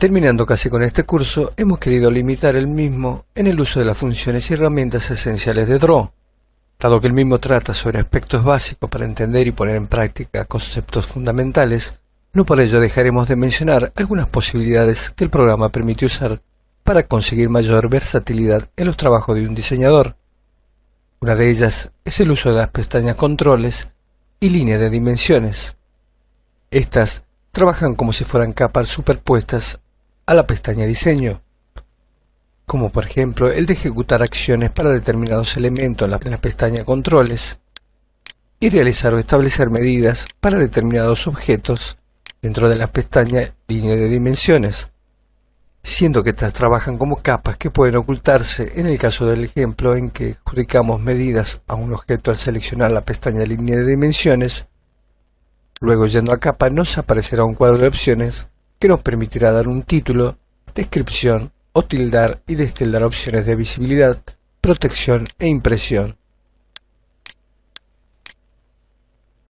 Terminando casi con este curso, hemos querido limitar el mismo en el uso de las funciones y herramientas esenciales de Draw, dado que el mismo trata sobre aspectos básicos para entender y poner en práctica conceptos fundamentales, no por ello dejaremos de mencionar algunas posibilidades que el programa permite usar para conseguir mayor versatilidad en los trabajos de un diseñador. Una de ellas es el uso de las pestañas controles y línea de dimensiones. Estas trabajan como si fueran capas superpuestas a la pestaña Diseño, como por ejemplo el de ejecutar acciones para determinados elementos en la pestaña Controles y realizar o establecer medidas para determinados objetos dentro de la pestaña Línea de Dimensiones, siendo que estas trabajan como capas que pueden ocultarse en el caso del ejemplo en que adjudicamos medidas a un objeto al seleccionar la pestaña Línea de Dimensiones Luego yendo a capa nos aparecerá un cuadro de opciones que nos permitirá dar un título, descripción o tildar y destildar opciones de visibilidad, protección e impresión.